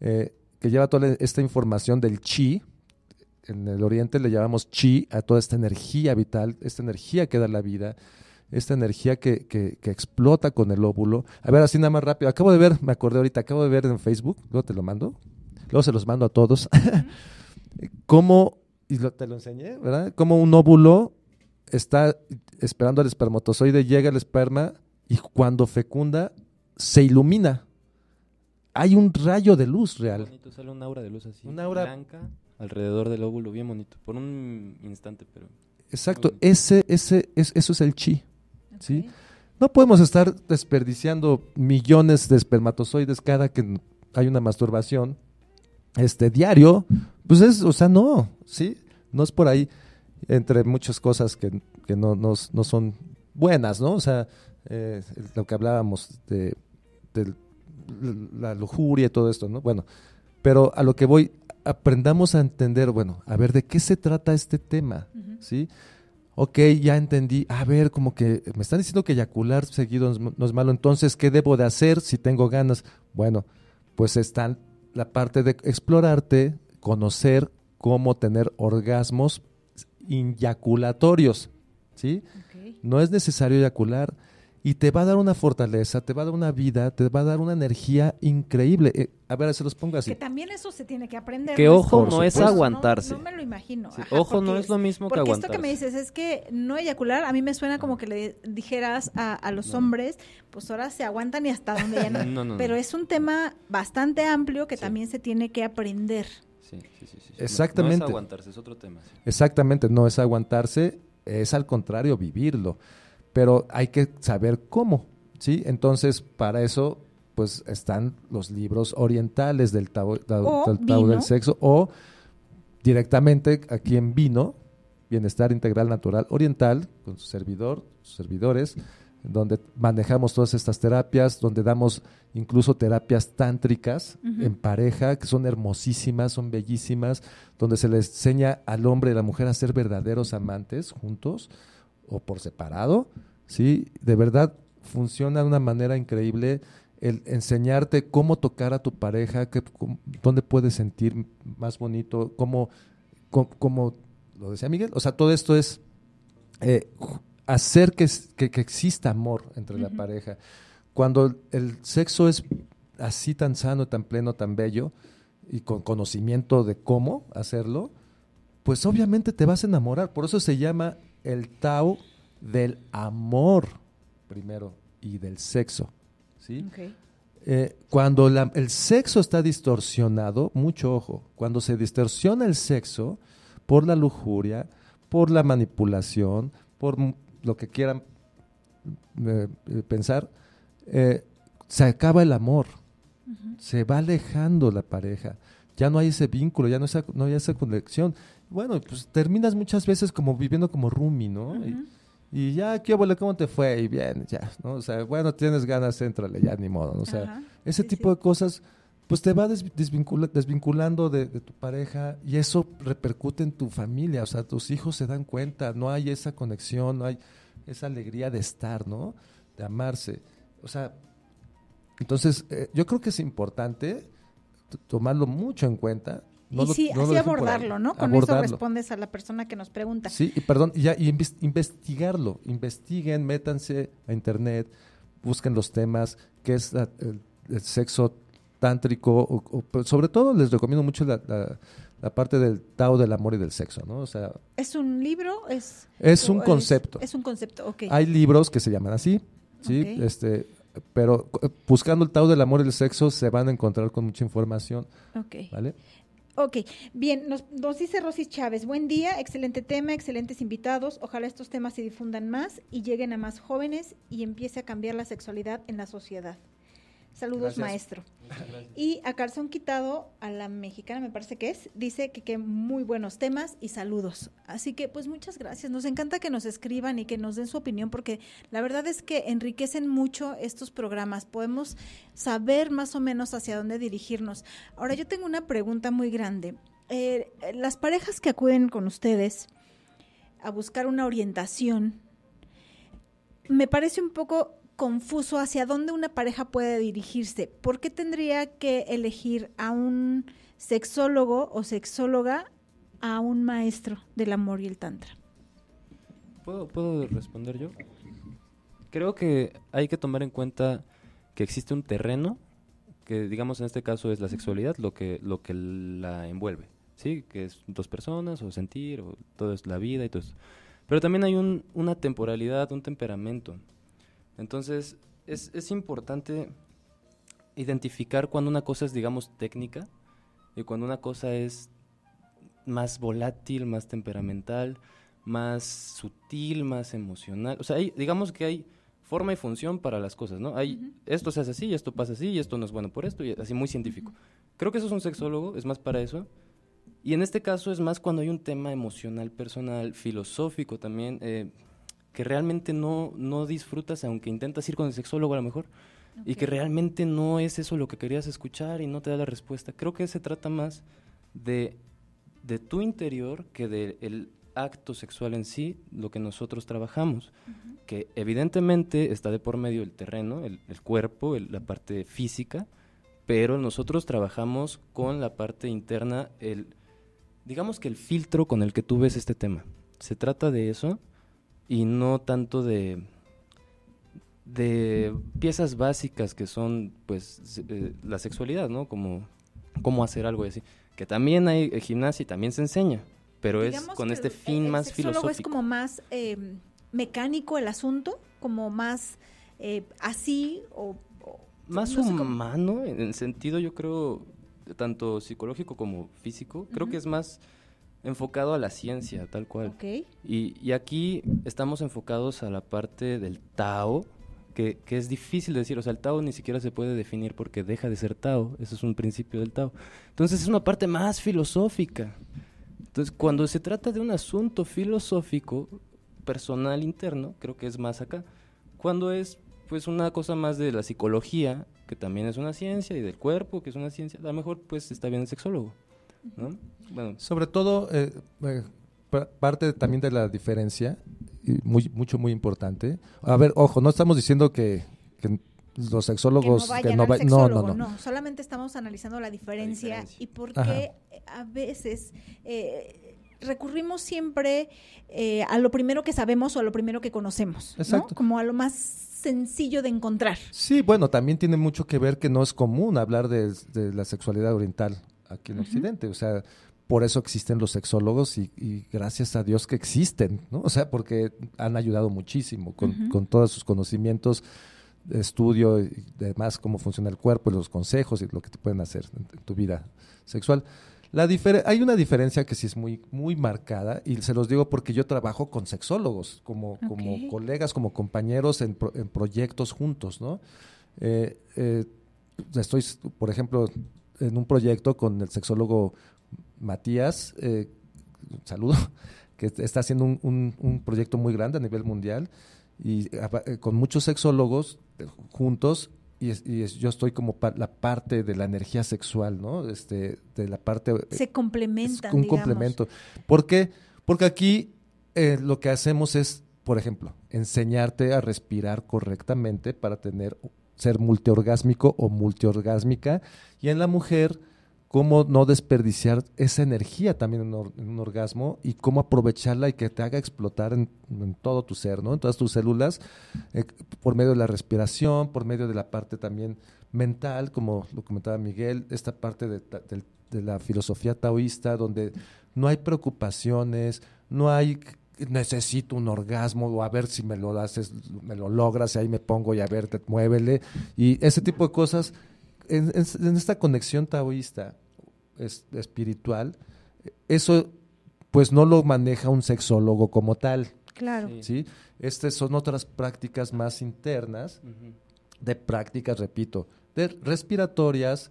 Eh, que lleva toda esta información del chi. En el oriente le llamamos chi a toda esta energía vital, esta energía que da la vida, esta energía que, explota con el óvulo. A ver, así nada más rápido. Acabo de ver, me acordé ahorita, acabo de ver en Facebook, luego te lo mando, luego se los mando a todos, cómo y lo, te lo enseñé, ¿verdad? Como un óvulo está esperando al espermatozoide, llega el esperma y cuando fecunda se ilumina. Hay un rayo de luz real. un aura de luz así. Una blanca alrededor del óvulo, bien bonito, por un instante, pero. Exacto, ese, ese, eso es el chi. ¿sí? No podemos estar desperdiciando millones de espermatozoides cada que hay una masturbación este diario. Pues es, o sea, no, ¿sí? no es por ahí, entre muchas cosas que, no, son buenas, ¿no? O sea, eh, lo que hablábamos de, la lujuria y todo esto, ¿no? Bueno, pero a lo que voy, aprendamos a entender, bueno, a ver, ¿de qué se trata este tema? ¿Sí? Ok, ya entendí. A ver, como que me están diciendo que eyacular seguido no es malo. Entonces, ¿qué debo de hacer si tengo ganas? Bueno, pues está la parte de explorarte, conocer cómo tener orgasmos inyaculatorios, ¿sí? No es necesario eyacular y te va a dar una fortaleza, te va a dar una vida, te va a dar una energía increíble. Eh, a ver, se los pongo así. Que también eso se tiene que aprender. Que ojo, no es aguantarse. No, me lo imagino. ojo, no es lo mismo que aguantarse. Porque esto que me dices es que no eyacular, a mí me suena como que le dijeras a, los hombres, pues ahora se aguantan y hasta donde ya no. Pero es un tema bastante amplio que también se tiene que aprender. Exactamente. No es aguantarse, es otro tema. Exactamente, no es aguantarse, es al contrario vivirlo, pero hay que saber cómo, ¿sí? Entonces, para eso pues están los libros orientales del del, del Sexo o directamente aquí en Vino, Bienestar Integral Natural Oriental, con su servidor, sus servidores donde manejamos todas estas terapias, donde damos incluso terapias tántricas en pareja, que son hermosísimas, son bellísimas, donde se le enseña al hombre y la mujer a ser verdaderos amantes juntos o por separado, ¿sí? De verdad funciona de una manera increíble el enseñarte cómo tocar a tu pareja, que, dónde puedes sentir más bonito, cómo, lo decía Miguel, o sea, todo esto es... Eh, hacer que, que, exista amor entre la pareja. Cuando el sexo es así tan sano, tan pleno, tan bello, y con conocimiento de cómo hacerlo, pues obviamente te vas a enamorar. Por eso se llama el Tao del amor primero y del sexo. ¿sí? Eh, cuando el sexo está distorsionado, mucho ojo, cuando se distorsiona el sexo por la lujuria, por la manipulación, por lo que quieran eh, eh, pensar, eh, se acaba el amor, se va alejando la pareja, ya no hay ese vínculo, ya no, esa, no hay esa conexión. Bueno, pues terminas muchas veces como viviendo como Rumi, ¿no? y, ya, ¿qué abuelo? ¿Cómo te fue? Y bien, ya, ¿no? O sea, bueno, tienes ganas, éntrale, ya, ni modo, ¿no? O sea, ese tipo de cosas pues te va desvinculando de, tu pareja y eso repercute en tu familia, o sea, tus hijos se dan cuenta, no hay esa conexión, no hay esa alegría de estar, ¿no? De amarse. O sea, entonces eh, yo creo que es importante tomarlo mucho en cuenta. y sí, así abordarlo, ¿no? Con eso respondes a la persona que nos pregunta. Sí, y perdón, ya, y investigarlo, investiguen, métanse a internet, busquen los temas, qué es el sexo tántrico, pues, sobre todo les recomiendo mucho la, parte del Tao del amor y del sexo, ¿no? ¿Es un libro? Es, un concepto. Es, un concepto, ok. Hay libros que se llaman así, ¿sí? Este, pero buscando el Tao del amor y del sexo se van a encontrar con mucha información. Ok. bien, nos, nos, dice Rosy Chávez, buen día, excelente tema, excelentes invitados, ojalá estos temas se difundan más y lleguen a más jóvenes y empiece a cambiar la sexualidad en la sociedad. Saludos, maestro. Y a Carlson Quitado, a la mexicana me parece que es, dice que, que muy buenos temas y saludos. Así que pues muchas gracias. Nos encanta que nos escriban y que nos den su opinión porque la verdad es que enriquecen mucho estos programas. Podemos saber más o menos hacia dónde dirigirnos. Ahora yo tengo una pregunta muy grande. Eh, las parejas que acuden con ustedes a buscar una orientación, me parece un poco confuso hacia dónde una pareja puede dirigirse. ¿Por qué tendría que elegir a un sexólogo o sexóloga a un maestro del amor y el tantra? ¿Puedo, responder yo? Creo que hay que tomar en cuenta que existe un terreno que, digamos, en este caso es la sexualidad lo que, lo que la envuelve, ¿sí? Que es dos personas o sentir o todo es la vida y todo eso. Pero también hay una temporalidad, un temperamento. Entonces, es, es importante identificar cuando una cosa es, digamos, técnica y cuando una cosa es más volátil, más temperamental, más sutil, más emocional. O sea, digamos que hay forma y función para las cosas, ¿no? Hay, esto se hace así, esto pasa así, y esto no es bueno por esto, y así muy científico. Creo que eso es un sexólogo, es más para eso. Y en este caso es más cuando hay un tema emocional, personal, filosófico también, eh, que realmente no, no disfrutas, aunque intentas ir con el sexólogo a lo mejor, y que realmente no es eso lo que querías escuchar y no te da la respuesta. Creo que se trata más de, de tu interior que del acto sexual en sí, lo que nosotros trabajamos, que evidentemente está de por medio el terreno, el, cuerpo, la parte física, pero nosotros trabajamos con la parte interna, el, digamos que el filtro con el que tú ves este tema. Se trata de eso y no tanto de de piezas básicas que son pues eh, la sexualidad, ¿no? Como cómo hacer algo y así, que también hay eh, gimnasia y también se enseña, pero es con este fin más filosófico. es como más eh, mecánico el asunto, como más así o, más humano en el sentido yo creo tanto psicológico como físico, creo que es más enfocado a la ciencia, tal cual. Y, aquí estamos enfocados a la parte del Tao, que, es difícil decir, o sea, el Tao ni siquiera se puede definir porque deja de ser Tao, eso es un principio del Tao. Entonces es una parte más filosófica. Entonces, cuando se trata de un asunto filosófico, personal interno, creo que es más acá, cuando es pues una cosa más de la psicología, que también es una ciencia, y del cuerpo, que es una ciencia, a lo mejor pues está bien el sexólogo, ¿no? Sobre todo, eh, eh, parte también de la diferencia, muy, mucho, muy importante. A ver, ojo, no estamos diciendo que, los sexólogos que no, no, no, no, solamente estamos analizando la diferencia, y por qué eh, a veces recurrimos siempre a lo primero que sabemos o a lo primero que conocemos, como a lo más sencillo de encontrar. Sí, bueno, también tiene mucho que ver que no es común hablar de, la sexualidad oriental aquí en Occidente. O sea, por eso existen los sexólogos y, gracias a Dios que existen, ¿no? O sea, porque han ayudado muchísimo con, todos sus conocimientos, estudio y demás, cómo funciona el cuerpo y los consejos y lo que te pueden hacer en, tu vida sexual. hay una diferencia que sí es muy, muy marcada y se los digo porque yo trabajo con sexólogos, como, como colegas, como compañeros en, proyectos juntos, ¿no? Eh, eh, estoy, por ejemplo, en un proyecto con el sexólogo Matías, eh, saludo, que está haciendo un, proyecto muy grande a nivel mundial y eh, con muchos sexólogos eh, juntos y, yo estoy como la parte de la energía sexual, ¿no? Este, de la parte... Se complementan, es Un complemento. ¿Por qué? Porque aquí lo que hacemos es, por ejemplo, enseñarte a respirar correctamente para tener, ser multiorgásmico o multiorgásmica. Y en la mujer cómo no desperdiciar esa energía también en, un orgasmo y cómo aprovecharla y que te haga explotar en, todo tu ser, ¿no? En todas tus células, eh, por medio de la respiración, por medio de la parte también mental, como lo comentaba Miguel, esta parte de, la filosofía taoísta, donde no hay preocupaciones, no hay necesito un orgasmo o a ver si me lo haces, me lo logras y ahí me pongo y a ver, muévele. Y ese tipo de cosas, en esta conexión taoísta, espiritual, eso pues no lo maneja un sexólogo como tal. Claro. Sí. Estas son otras prácticas más internas, de prácticas, repito, de respiratorias,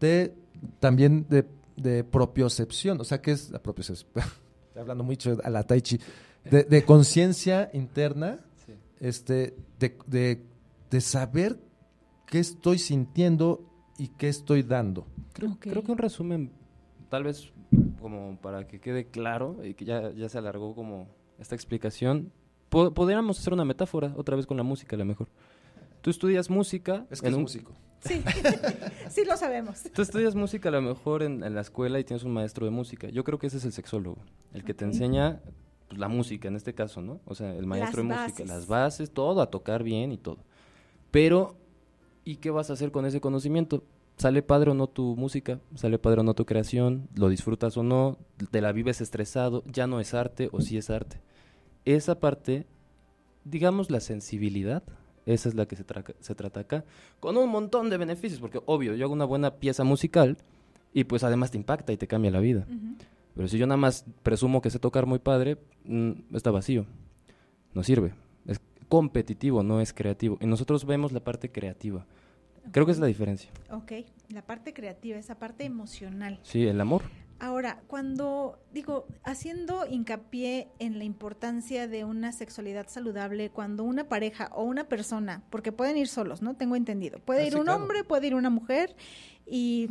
de también de, de propiocepción, o sea, que es la propiocepción? Estoy hablando mucho de la tai chi, de, conciencia interna, este, de saber qué estoy sintiendo y qué estoy dando. Creo, que un resumen, tal vez como para que quede claro, y que ya, se alargó como esta explicación, podríamos hacer una metáfora otra vez con la música, a lo mejor. Tú estudias música. Es que es músico. Sí, sí lo sabemos. Tú estudias música a lo mejor en, la escuela y tienes un maestro de música. Yo creo que ese es el sexólogo, el que te enseña pues, la música en este caso, ¿no? O sea, el maestro de música, las bases, todo, a tocar bien y todo. Pero, ¿y qué vas a hacer con ese conocimiento? sale padre o no tu música, sale padre o no tu creación, lo disfrutas o no, te la vives estresado, ya no es arte o sí es arte. Esa parte, digamos la sensibilidad, esa es la que se, trata acá, con un montón de beneficios, porque obvio, yo hago una buena pieza musical y pues además te impacta y te cambia la vida. Pero si yo nada más presumo que sé tocar muy padre, mm, está vacío, no sirve. Es competitivo, no es creativo. Y nosotros vemos la parte creativa Creo que es la diferencia. Ok, la parte creativa, esa parte emocional. Sí, el amor. Ahora, cuando digo, haciendo hincapié en la importancia de una sexualidad saludable, cuando una pareja o una persona, porque pueden ir solos, ¿no? Tengo entendido. Puede ah, ir un hombre, puede ir una mujer y,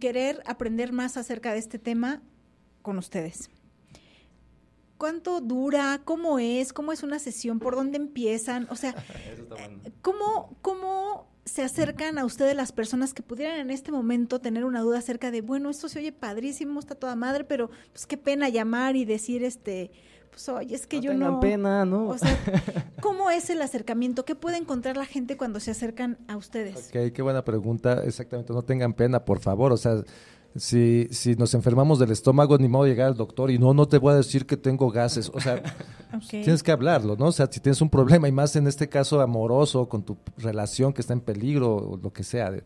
querer aprender más acerca de este tema con ustedes. ¿Cuánto dura? ¿Cómo es? ¿Cómo es una sesión? ¿Por dónde empiezan? O sea, eh, cómo se acercan a ustedes las personas que pudieran en este momento tener una duda acerca de, bueno, esto se oye padrísimo, está toda madre, pero pues qué pena llamar y decir, este, pues oye, es que no yo tengan no... pena, ¿no? O sea, ¿cómo es el acercamiento? ¿Qué puede encontrar la gente cuando se acercan a ustedes? Ok, qué buena pregunta. Exactamente, no tengan pena, por favor. O sea, si, si nos enfermamos del estómago, ni modo llegar al doctor y no, no te voy a decir que tengo gases. O sea, tienes que hablarlo, ¿no? O sea, si tienes un problema, y más en este caso amoroso, con tu relación que está en peligro, o lo que sea, eh,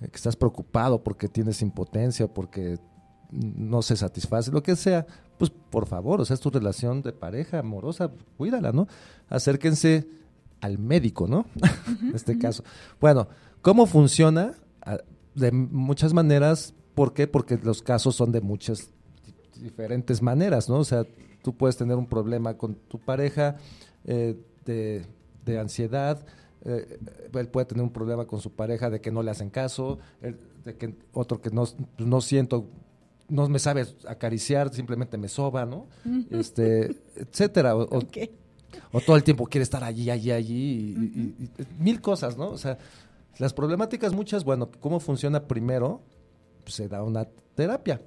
que estás preocupado porque tienes impotencia, o porque no se satisface, lo que sea, pues por favor, o sea, es tu relación de pareja amorosa, cuídala, ¿no? Acérquense al médico, ¿no? en este caso. Bueno, ¿cómo funciona? Ah, de muchas maneras, ¿Por qué? Porque los casos son de muchas diferentes maneras, ¿no? O sea, tú puedes tener un problema con tu pareja eh, de, ansiedad, eh, él puede tener un problema con su pareja de que no le hacen caso, de que otro que no, siento, no me sabe acariciar, simplemente me soba, ¿no? este, etcétera. O, qué? o, todo el tiempo quiere estar allí, allí, allí, y, mil cosas, ¿no? O sea, las problemáticas muchas, bueno, ¿cómo funciona primero? se da una terapia.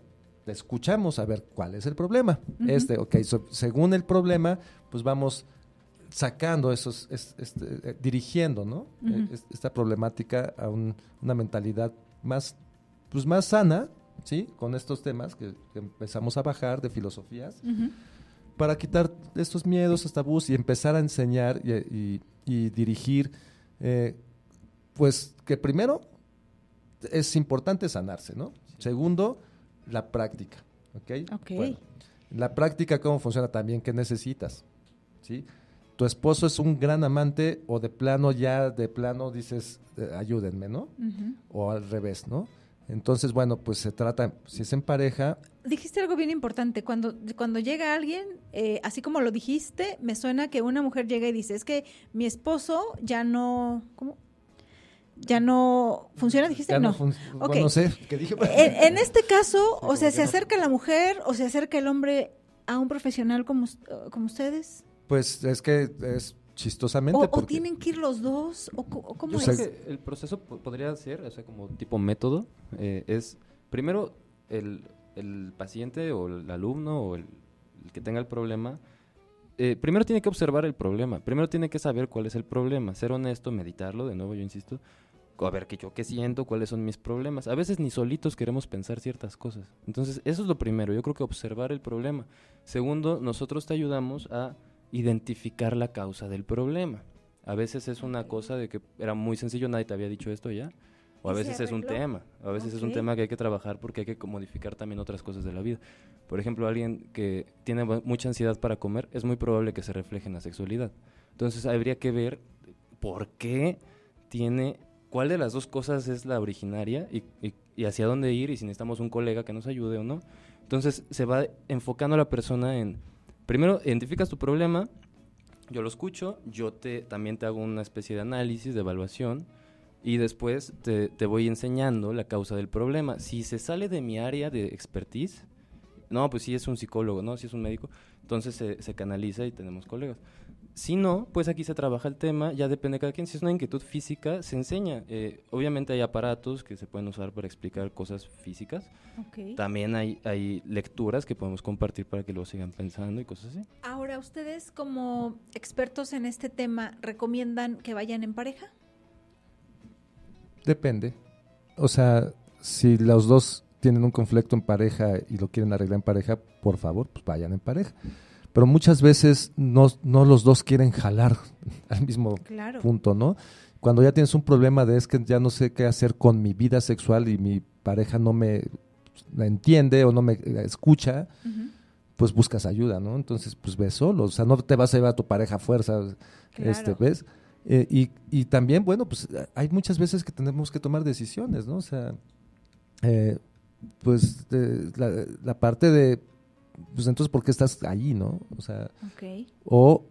Te escuchamos a ver cuál es el problema. Este, según el problema, pues vamos sacando esos, este, eh, dirigiendo, ¿no? Eh, esta problemática a una mentalidad más, pues más sana, ¿sí? Con estos temas que, empezamos a bajar de filosofías, para quitar estos miedos, estos tabús y empezar a enseñar y, dirigir, eh, pues que primero es importante sanarse, ¿no? Segundo, la práctica, ¿ok? Ok. la práctica, ¿cómo funciona también? ¿Qué necesitas? ¿Sí? Tu esposo es un gran amante o de plano ya, de plano dices, eh, ayúdenme, ¿no? O al revés, ¿no? Entonces, bueno, pues se trata, si es en pareja... Dijiste algo bien importante, cuando, cuando llega alguien, eh, así como lo dijiste, me suena que una mujer llega y dice, es que mi esposo ya no, ¿cómo? ya no funciona, dijiste no. no okay. sé, en, este caso, o sea, se acerca la mujer o se acerca el hombre a un profesional como, como ustedes. Pues es que es chistosamente. O, tienen que ir los dos, o, cómo es. el proceso podría ser, o sea, como tipo método, eh, es primero el, el, paciente o el alumno o el, que tenga el problema. Eh, primero tiene que observar el problema, primero tiene que saber cuál es el problema, ser honesto, meditarlo, de nuevo yo insisto, a ver qué yo qué siento, cuáles son mis problemas. A veces ni solitos queremos pensar ciertas cosas. Entonces, eso es lo primero, yo creo que observar el problema. Segundo, nosotros te ayudamos a identificar la causa del problema. A veces es una cosa de que era muy sencillo, nadie te había dicho esto ya. O a veces es un tema, a veces es un tema que hay que trabajar porque hay que modificar también otras cosas de la vida. Por ejemplo, alguien que tiene mucha ansiedad para comer, es muy probable que se refleje en la sexualidad. Entonces habría que ver por qué tiene cuál de las dos cosas es la originaria y, y, hacia dónde ir y si necesitamos un colega que nos ayude o no. Entonces se va enfocando la persona en, primero, identificas tu problema, yo lo escucho, yo te, también te hago una especie de análisis, de evaluación y después te, te voy enseñando la causa del problema. Si se sale de mi área de expertise, no, pues si es un psicólogo, no, si es un médico, entonces se canaliza y tenemos colegas. Si no, pues aquí se trabaja el tema, ya depende de cada quien. Si es una inquietud física, se enseña. Eh, obviamente hay aparatos que se pueden usar para explicar cosas físicas. También hay, hay lecturas que podemos compartir para que luego sigan pensando y cosas así. Ahora, ¿ustedes como expertos en este tema recomiendan que vayan en pareja? Depende. O sea, si los dos tienen un conflicto en pareja y lo quieren arreglar en pareja, por favor, pues vayan en pareja pero muchas veces no, los dos quieren jalar al mismo punto, ¿no? Cuando ya tienes un problema de es que ya no sé qué hacer con mi vida sexual y mi pareja no me la entiende o no me eh, escucha, pues buscas ayuda, ¿no? Entonces, pues ves solo, o sea, no te vas a llevar a tu pareja a fuerza, este, ¿ves? Eh, y, también, bueno, pues hay muchas veces que tenemos que tomar decisiones, ¿no? O sea, eh, pues la, parte de pues entonces, ¿por qué estás allí, no? O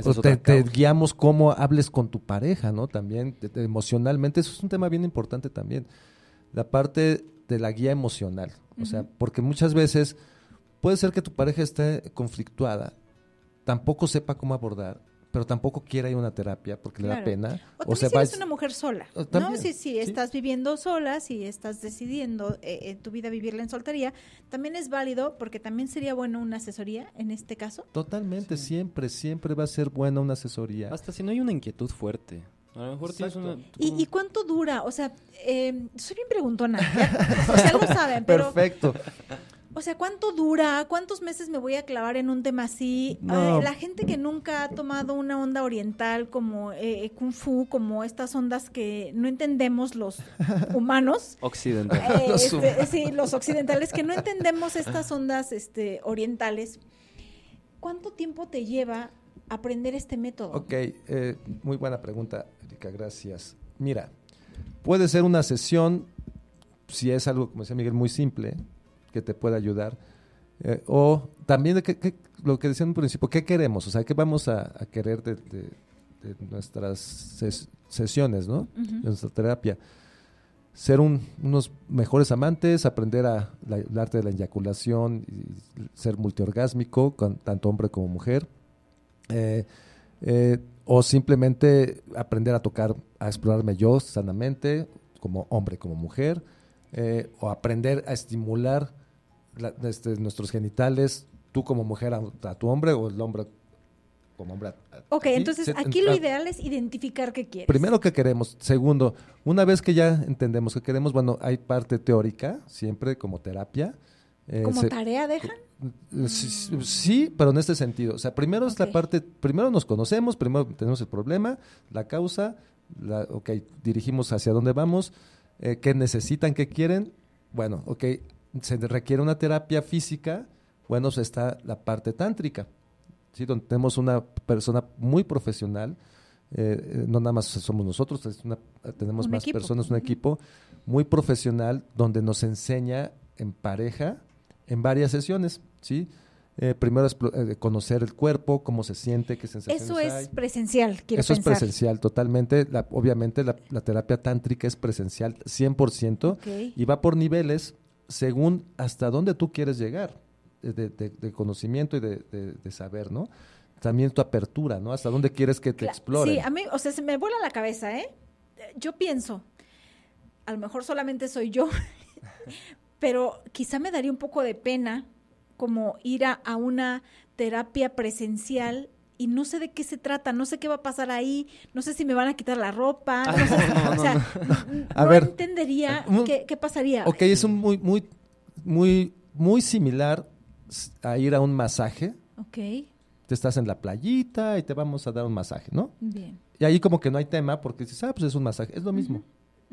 o, te, guiamos cómo hables con tu pareja, ¿no? También emocionalmente, eso es un tema bien importante también. La parte de la guía emocional, o sea, porque muchas veces puede ser que tu pareja esté conflictuada, tampoco sepa cómo abordar pero tampoco quiere ir a una terapia porque le da pena. O, sea, si eres una mujer sola, ¿no? Si, estás viviendo sola, si estás decidiendo eh, eh, tu vida vivirla en soltería, también es válido porque también sería bueno una asesoría en este caso. Totalmente, siempre, siempre va a ser buena una asesoría. Hasta si no hay una inquietud fuerte. A lo mejor tienes una, ¿Y, cuánto dura? O sea, em, soy bien preguntona. o lo saben, pero... Perfecto. O sea, ¿cuánto dura? ¿Cuántos meses me voy a clavar en un tema así? Ah, la gente que nunca ha tomado una onda oriental como eh, eh Kung Fu, como estas ondas que no entendemos los humanos. Occidentales. Eh, este, sí, los occidentales, que no entendemos estas ondas este, orientales. ¿Cuánto tiempo te lleva aprender este método? Ok, eh, muy buena pregunta, Erika, gracias. Mira, puede ser una sesión, si es algo, como decía Miguel, muy simple, que te pueda ayudar. Eh, o también lo que decía en un principio, ¿qué queremos? O sea, ¿qué vamos a, querer de, nuestras sesiones, ¿no? De nuestra terapia. Ser unos mejores amantes, aprender a el arte de la inyaculación y ser multiorgásmico, con, tanto hombre como mujer. Eh, eh, o simplemente aprender a tocar, a explorarme yo sanamente, como hombre, como mujer. o aprender a estimular este, nuestros genitales, tú como mujer a, tu hombre o el hombre como hombre a, Ok, entonces aquí lo ideal es identificar qué quieres. Primero, qué queremos. Segundo, una vez que ya entendemos qué queremos, bueno, hay parte teórica, siempre como terapia. Eh, ¿Como tarea dejan? Eh, sí, pero en este sentido. O sea, primero es la parte, primero nos conocemos, primero tenemos el problema, la causa, ok, dirigimos hacia dónde vamos, eh, qué necesitan, qué quieren. Bueno, ok, se requiere una terapia física, bueno, está la parte tántrica, ¿sí? donde tenemos una persona muy profesional, eh, eh, no nada más somos nosotros, es una, tenemos más personas, un equipo muy profesional donde nos enseña en pareja, en varias sesiones, ¿sí? Eh, primero es conocer el cuerpo, cómo se siente, qué sensaciones Eso es presencial, quiero Eso es presencial, totalmente. obviamente la, terapia tántrica es presencial, 100%. Y va por niveles según hasta dónde tú quieres llegar eh, de, conocimiento y de, saber, ¿no? También tu apertura, ¿no? Hasta dónde quieres que te explore. Sí, a mí, o sea, se me vuela la cabeza, ¿eh? Yo pienso, a lo mejor solamente soy yo, pero quizá me daría un poco de pena como ir a una terapia presencial y no sé de qué se trata, no sé qué va a pasar ahí, no sé si me van a quitar la ropa, no, entendería qué, pasaría. Ok, es muy, muy, muy, muy similar a ir a un masaje. Ok. Te estás en la playita y te vamos a dar un masaje, ¿no? Bien. Y ahí como que no hay tema porque dices, ah, pues es un masaje, es lo mismo,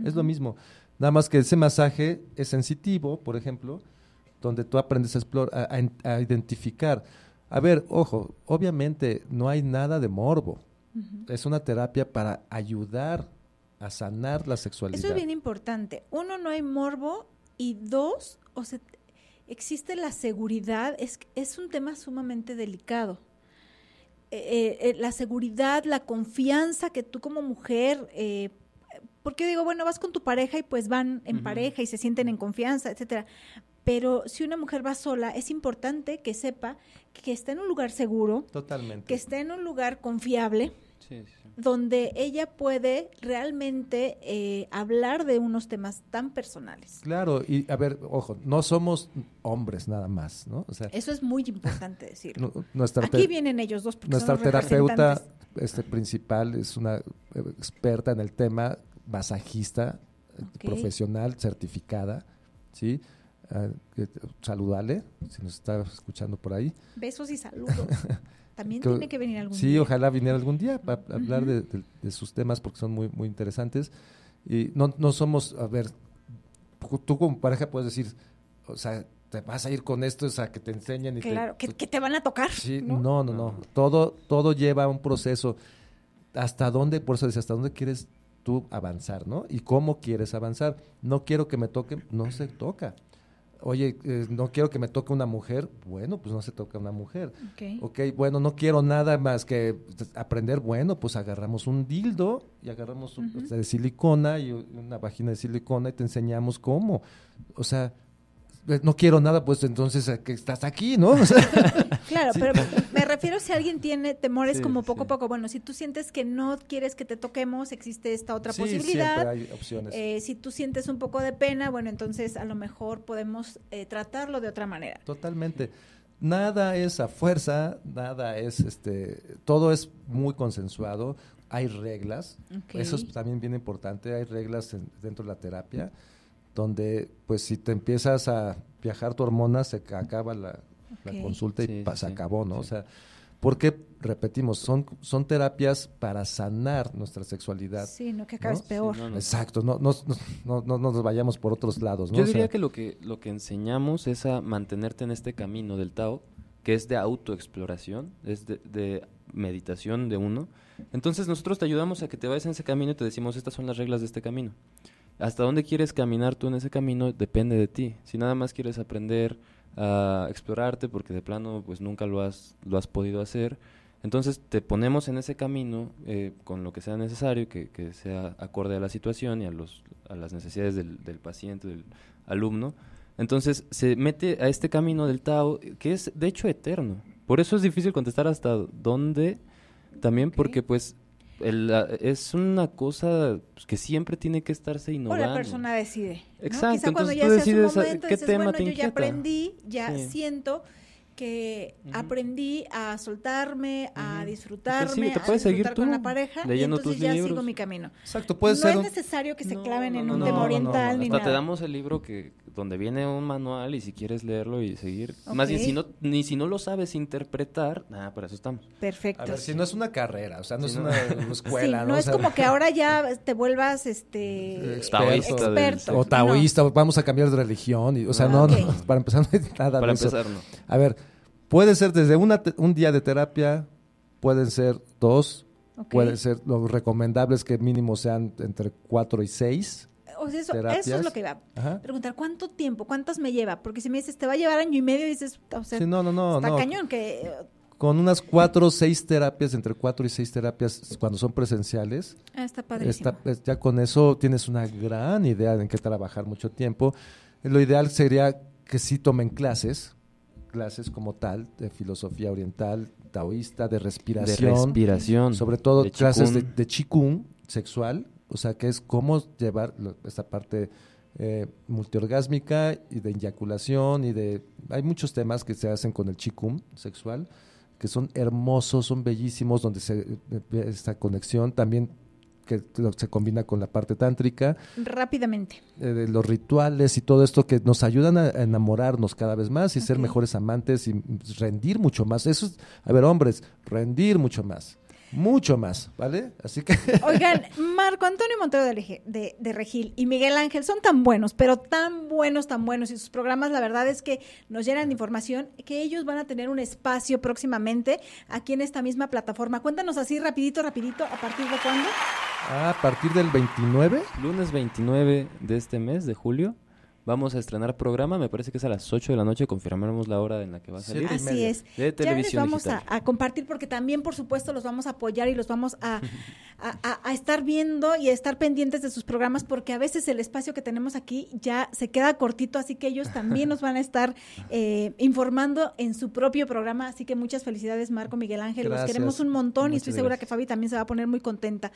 es lo mismo. Nada más que ese masaje es sensitivo, por ejemplo, donde tú aprendes a, explorar, a identificar. A ver, ojo, obviamente no hay nada de morbo. Es una terapia para ayudar a sanar la sexualidad. Eso es bien importante. Uno, no hay morbo y dos, o existe la seguridad. Es, es un tema sumamente delicado. Eh, eh, eh, la seguridad, la confianza que tú como mujer... Eh, porque digo, bueno, vas con tu pareja y pues van en pareja y se sienten en confianza, etcétera pero si una mujer va sola, es importante que sepa que está en un lugar seguro, Totalmente. que está en un lugar confiable, donde ella puede realmente eh, hablar de unos temas tan personales. Claro, y a ver, ojo, no somos hombres nada más, ¿no? Eso es muy importante decir. Aquí vienen ellos dos. Porque nuestra terapeuta este, principal es una eh, experta en el tema, masajista, profesional, certificada, ¿sí? sí Ah, saludale saludarle, si nos está escuchando por ahí. Besos y saludos. También tiene que venir algún día. Sí, ojalá viniera algún día para hablar de, sus temas porque son muy, muy interesantes. Y no, no somos, a ver, tú como pareja puedes decir, o sea, te vas a ir con esto, o sea, que te enseñen y Claro, que, te van a tocar. Sí, ¿no? no, no, Todo, todo lleva un proceso. ¿Hasta dónde, por eso decía, hasta dónde quieres tú avanzar, ¿no? Y cómo quieres avanzar. No quiero que me toquen, no se toca oye, eh, no quiero que me toque una mujer, bueno, pues no se toca una mujer. Okay. ok, bueno, no quiero nada más que aprender, bueno, pues agarramos un dildo y agarramos un, de silicona y una vagina de silicona y te enseñamos cómo. O sea, pues, no quiero nada, pues entonces eh, que estás aquí, ¿no? claro, pero me refiero si alguien tiene temores como poco a poco. Bueno, si tú sientes que no quieres que te toquemos, existe esta otra posibilidad. Hay opciones. Eh, si tú sientes un poco de pena, bueno, entonces a lo mejor podemos eh, tratarlo de otra manera. Totalmente. Nada es a fuerza, nada es este, todo es muy consensuado. Hay reglas, eso es también bien importante. Hay reglas dentro de la terapia donde pues si te empiezas a viajar tu hormona, se acaba la, consulta y se acabó, ¿no? O sea, porque, repetimos, son, son terapias para sanar nuestra sexualidad. Sí, no que acabes peor. No, no, Exacto, no, no, nos vayamos por otros lados. ¿no? Yo diría que, lo que lo que enseñamos es a mantenerte en este camino del Tao, que es de autoexploración, es de, de meditación de uno. Entonces nosotros te ayudamos a que te vayas en ese camino y te decimos, estas son las reglas de este camino hasta dónde quieres caminar tú en ese camino depende de ti. Si nada más quieres aprender a explorarte porque de plano pues nunca lo has, lo has podido hacer, entonces te ponemos en ese camino eh, con lo que sea necesario, que, sea acorde a la situación y a, los, las necesidades del, paciente, del alumno. Entonces se mete a este camino del Tao, que es de hecho eterno. Por eso es difícil contestar hasta dónde también, porque pues el, es una cosa pues, que siempre tiene que estarse innovando. O la persona decide. ¿no? Exacto. Quizá Entonces, cuando ya tú sea decides su momento, qué dices, tema bueno, yo ya aprendí, ya siento que aprendí a soltarme, a disfrutarme, a disfrutar con la pareja, y entonces ya sigo mi camino. Exacto, puede no ser. No es necesario que se claven en un tema oriental ni te damos el libro que donde viene un manual y si quieres leerlo y seguir. Más bien si no ni si no lo sabes interpretar, nada, ah, por eso estamos. Perfecto. si no es una carrera, o sea, no es una, escuela, no, es como que ahora ya te vuelvas este experto, o taoísta, vamos a cambiar de religión, y, o sea, ah, no, para empezar nada. Para empezar no. A ver, Puede ser desde un día de terapia, pueden ser dos, pueden ser, lo recomendable es que mínimo sean entre cuatro y seis. eso, es lo que iba a preguntar. ¿Cuánto tiempo? ¿Cuántas me lleva? Porque si me dices, te va a llevar año y medio, dices, está cañón Con unas cuatro o seis terapias, entre cuatro y seis terapias, cuando son presenciales. Ah, está padrísimo. ya con eso tienes una gran idea en qué trabajar mucho tiempo. Lo ideal sería que sí tomen clases, clases como tal de filosofía oriental, taoísta, de respiración. Sobre todo clases de, de chikung sexual, o sea, que es cómo llevar esta parte eh, multiorgásmica y de inyaculación y de... Hay muchos temas que se hacen con el chikung sexual que son hermosos, son bellísimos, donde se eh, eh, esta conexión. También que se combina con la parte tántrica. Rápidamente. Eh, los rituales y todo esto que nos ayudan a enamorarnos cada vez más y ser mejores amantes y rendir mucho más. Eso es, a ver, hombres, rendir mucho más mucho más, ¿vale? Así que. Oigan, Marco Antonio Montero de, de, Regil y Miguel Ángel son tan buenos, pero tan buenos, tan buenos. Y sus programas, la verdad es que nos llenan de información que ellos van a tener un espacio próximamente aquí en esta misma plataforma. Cuéntanos así, rapidito, rapidito, ¿a partir de cuándo? Ah, a partir del 29. Lunes 29 de este mes, de julio. Vamos a estrenar programa, me parece que es a las 8 de la noche, confirmaremos la hora en la que va a salir. Así es. ya les vamos A, compartir porque también, por supuesto, los vamos a apoyar y los vamos a, estar viendo y a estar pendientes de sus programas porque a veces el espacio que tenemos aquí ya se queda cortito, así que ellos también nos van a estar eh, informando en su propio programa. Así que muchas felicidades, Marco Miguel Ángel. Los queremos un montón y estoy segura que Fabi también se va a poner muy contenta.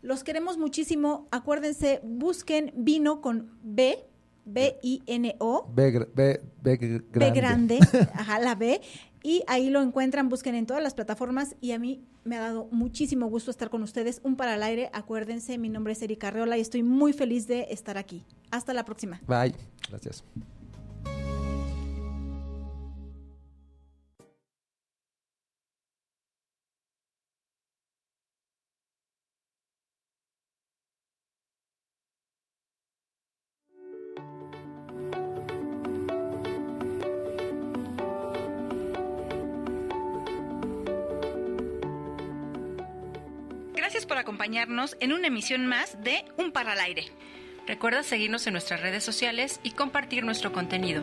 Los queremos muchísimo. Acuérdense, busquen vino con B B-I-N-O. B, B, B, grande. B grande, ajá, la B. Y ahí lo encuentran, busquen en todas las plataformas y a mí me ha dado muchísimo gusto estar con ustedes. Un para el aire, acuérdense, mi nombre es Erika Arreola y estoy muy feliz de estar aquí. Hasta la próxima. Bye. Gracias. en una emisión más de Un para al aire. Recuerda seguirnos en nuestras redes sociales y compartir nuestro contenido.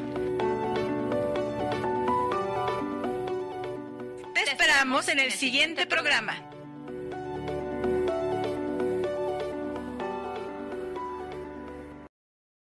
Te esperamos en el siguiente programa.